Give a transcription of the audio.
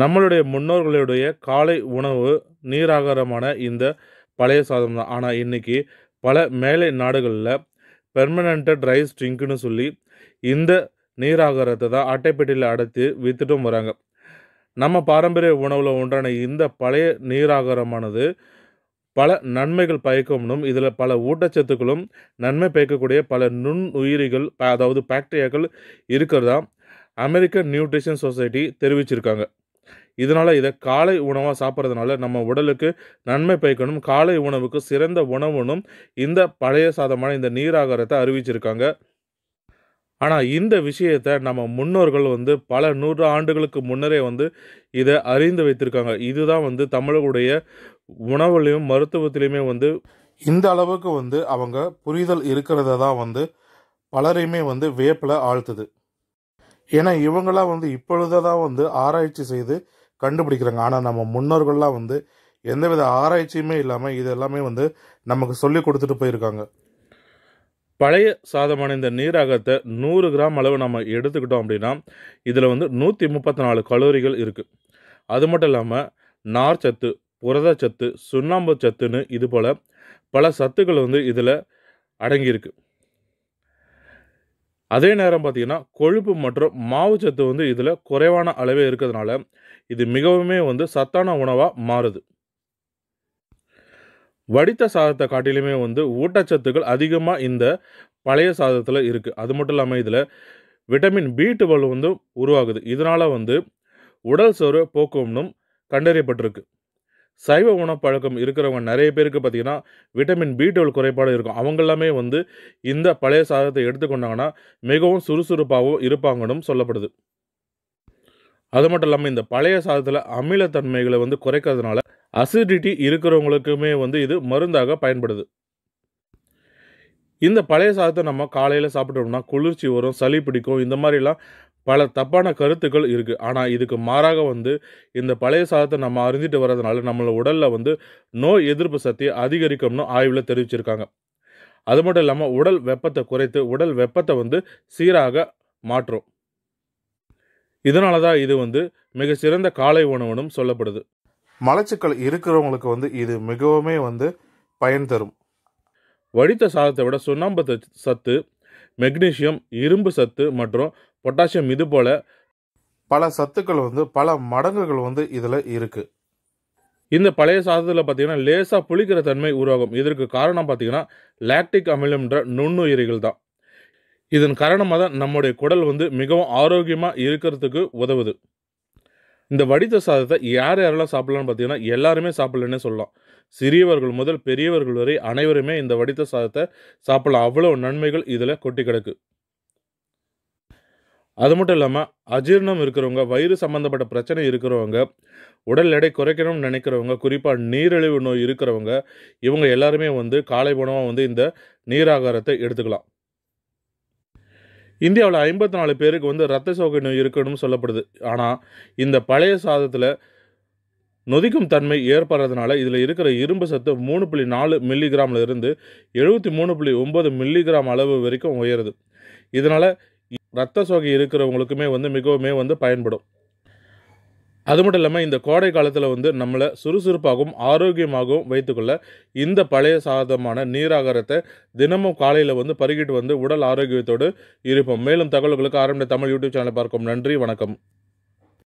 நம்மளுடைய முன்னோர்களுடைய காலை உணவு நீராகாரமான இந்த பழைய சாதம் தான் ஆனால் இன்றைக்கி பல மேலை நாடுகளில் பெர்மனண்ட்டாக ரைஸ் ஸ்ட்ரிங்க்னு சொல்லி இந்த நீராகாரத்தை தான் அட்டைப்பெட்டியில் அடைத்து விற்றுட்டும் வராங்க நம்ம பாரம்பரிய உணவில் ஒன்றான இந்த பழைய நீராகாரமானது பல நன்மைகள் பயக்கணும் இதில் பல ஊட்டச்சத்துக்களும் நன்மை பயக்கக்கூடிய பல நுண் உயிரிகள் அதாவது பாக்டீரியாக்கள் இருக்கிறதா அமெரிக்கன் நியூட்ரிஷன் சொசைட்டி தெரிவிச்சிருக்காங்க இதனால் இதை காலை உணவாக சாப்பிட்றதுனால நம்ம உடலுக்கு நன்மை பயக்கணும் காலை உணவுக்கு சிறந்த உணவுனும் இந்த பழைய சாதமான இந்த நீராகாரத்தை அறிவிச்சிருக்காங்க ஆனால் இந்த விஷயத்தை நம்ம முன்னோர்கள் வந்து பல நூறு ஆண்டுகளுக்கு முன்னரே வந்து இதை அறிந்து வைத்திருக்காங்க இதுதான் வந்து தமிழர்களுடைய உணவுலையும் மருத்துவத்திலையுமே வந்து இந்த அளவுக்கு வந்து அவங்க புரிதல் இருக்கிறத தான் வந்து பலரையுமே வந்து வேப்பில் ஆழ்த்துது ஏன்னா இவங்களாம் வந்து இப்பொழுதான் வந்து ஆராய்ச்சி செய்து கண்டுபிடிக்கிறாங்க ஆனால் நம்ம முன்னோர்கள்லாம் வந்து எந்தவித ஆராய்ச்சியுமே இல்லாமல் இது எல்லாமே வந்து நமக்கு சொல்லி கொடுத்துட்டு போயிருக்காங்க பழைய சாதமான இந்த நீராகத்தை நூறு கிராம் அளவு நம்ம எடுத்துக்கிட்டோம் அப்படின்னா இதில் வந்து நூற்றி முப்பத்தி நாலு கலோரிகள் இருக்குது அது மட்டும் இல்லாமல் நார் சத்து புரதச்சத்து சுண்ணாம்பு சத்துன்னு இது போல் பல சத்துக்கள் வந்து இதில் அடங்கியிருக்கு அதே நேரம் பார்த்திங்கன்னா கொழுப்பு மற்றும் மாவுச்சத்து வந்து இதில் குறைவான அளவே இருக்கிறதுனால இது மிகவுமே வந்து சத்தான உணவாக மாறுது வடித்த சாதத்தை காட்டிலுமே வந்து ஊட்டச்சத்துக்கள் அதிகமாக இந்த பழைய சாதத்தில் இருக்குது அது மட்டும் இல்லாமல் இதில் விட்டமின் பி டுவெல் வந்து உருவாகுது இதனால் வந்து உடல் சோறு போக்குவனும் கண்டறியப்பட்டிருக்கு சைவ உணப்பழக்கம் இருக்கிறவங்க நிறைய பேருக்கு பார்த்திங்கன்னா விட்டமின் பி டுவெல் குறைபாடு இருக்கும் அவங்க எல்லாமே வந்து இந்த பழைய சாதத்தை எடுத்துக்கொண்டாங்கன்னா மிகவும் சுறுசுறுப்பாகவும் இருப்பாங்கன்னு சொல்லப்படுது அது மட்டும் இல்லாமல் இந்த பழைய சாதத்தில் அமிலத்தன்மைகளை வந்து குறைக்கிறதுனால அசிடிட்டி இருக்கிறவங்களுக்குமே வந்து இது மருந்தாக பயன்படுது இந்த பழைய சாதத்தை நம்ம காலையில் சாப்பிட்டோம்னா குளிர்ச்சி வரும் சளி பிடிக்கும் இந்த மாதிரிலாம் பல தப்பான கருத்துக்கள் இருக்குது ஆனால் இதுக்கு மாறாக வந்து இந்த பழைய சாதத்தை நம்ம அறிஞ்சிட்டு வர்றதுனால நம்மளோட உடலில் வந்து நோய் எதிர்ப்பு சக்தியை அதிகரிக்கும்னு ஆய்வில் தெரிவிச்சிருக்காங்க அது மட்டும் இல்லாமல் உடல் வெப்பத்தை குறைத்து உடல் வெப்பத்தை வந்து சீராக மாற்றும் இதனால தான் இது வந்து மிக சிறந்த காலை உணவுனும் சொல்லப்படுது மலச்சிக்கல் இருக்கிறவங்களுக்கு வந்து இது மிகவுமே வந்து பயன் தரும் வடித்த சாதத்தை விட சுண்ணாம்பு சத்து மெக்னீஷியம் இரும்பு சத்து மற்றும் பொட்டாசியம் இது போல் பல சத்துக்கள் வந்து பல மடங்குகள் வந்து இதில் இருக்குது இந்த பழைய சாதத்தில் பார்த்தீங்கன்னா லேசாக புளிக்கிற தன்மை உருவாகும் இதற்கு காரணம் பார்த்தீங்கன்னா லாக்டிக் அமிலம்ன்ற நுண்ணுயிரிகள் தான் இதன் காரணமாக தான் நம்முடைய குடல் வந்து மிகவும் ஆரோக்கியமாக இருக்கிறதுக்கு உதவுது இந்த வடித்த சாதத்தை யார் யாரெல்லாம் சாப்பிட்லான்னு பார்த்தீங்கன்னா எல்லாருமே சாப்பிட்லன்னே சொல்லலாம் சிறியவர்கள் முதல் பெரியவர்கள் வரை அனைவருமே இந்த வடித்த சாதத்தை சாப்பிடலாம் அவ்வளோ நன்மைகள் இதில் கொட்டி கிடக்கு அது மட்டும் இல்லாமல் அஜீர்ணம் இருக்கிறவங்க வயிறு சம்மந்தப்பட்ட பிரச்சனை இருக்கிறவங்க உடல் எடை குறைக்கணும்னு நினைக்கிறவங்க குறிப்பாக நீரிழிவு நோய் இருக்கிறவங்க இவங்க எல்லாருமே வந்து காலை உணவாக வந்து இந்த நீராகாரத்தை எடுத்துக்கலாம் இந்தியாவில் ஐம்பத்தி நாலு பேருக்கு வந்து ரத்த சோகை நோய் இருக்கணும்னு சொல்லப்படுது ஆனால் இந்த பழைய சாதத்தில் நொதிக்கும் தன்மை ஏற்படுறதுனால இதில் இருக்கிற இரும்பு சத்து மூணு புள்ளி நாலு மில்லிகிராமில் இருந்து எழுபத்தி மூணு புள்ளி ஒம்பது மில்லிகிராம் அளவு வரைக்கும் உயருது இதனால் ரத்த சோகை இருக்கிறவங்களுக்குமே வந்து மிகவுமே வந்து பயன்படும் அது மட்டும் இல்லாமல் இந்த கோடை காலத்தில் வந்து நம்மளை சுறுசுறுப்பாகவும் ஆரோக்கியமாகவும் வைத்துக்கொள்ள இந்த பழைய சாதமான நீராகாரத்தை தினமும் காலையில் வந்து பருகிட்டு வந்து உடல் ஆரோக்கியத்தோடு இருப்போம் மேலும் தகவல்களுக்கு ஆரம்ப தமிழ் யூடியூப் சேனலை பார்க்கும் நன்றி வணக்கம்